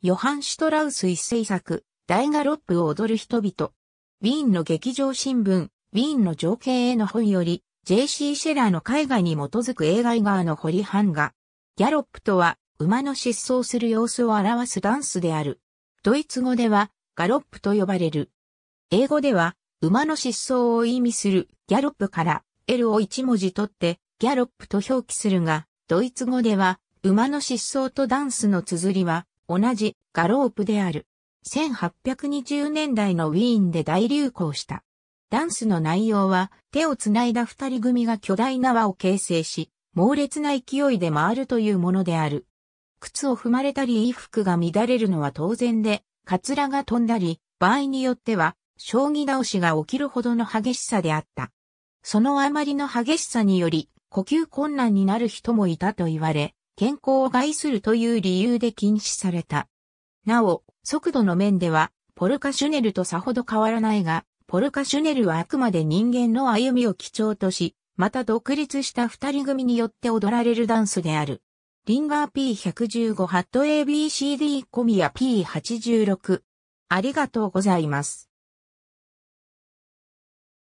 ヨハン・シュトラウス一世作、大ガロップを踊る人々。ウィーンの劇場新聞、ウィーンの情景への本より、J.C. シェラーの絵画に基づく映画以外の堀版画。ギャロップとは、馬の疾走する様子を表すダンスである。ドイツ語では、ガロップと呼ばれる。英語では、馬の疾走を意味するギャロップから L を一文字取ってギャロップと表記するが、ドイツ語では、馬の疾走とダンスの綴りは同じガロープである。1820年代のウィーンで大流行した。ダンスの内容は手をつないだ二人組が巨大な輪を形成し、猛烈な勢いで回るというものである。靴を踏まれたり衣服が乱れるのは当然で、カツラが飛んだり、場合によっては、将棋倒しが起きるほどの激しさであった。そのあまりの激しさにより、呼吸困難になる人もいたと言われ、健康を害するという理由で禁止された。なお、速度の面では、ポルカシュネルとさほど変わらないが、ポルカシュネルはあくまで人間の歩みを基調とし、また独立した二人組によって踊られるダンスである。リンガー P115 ハット ABCD コミヤ P86。ありがとうございます。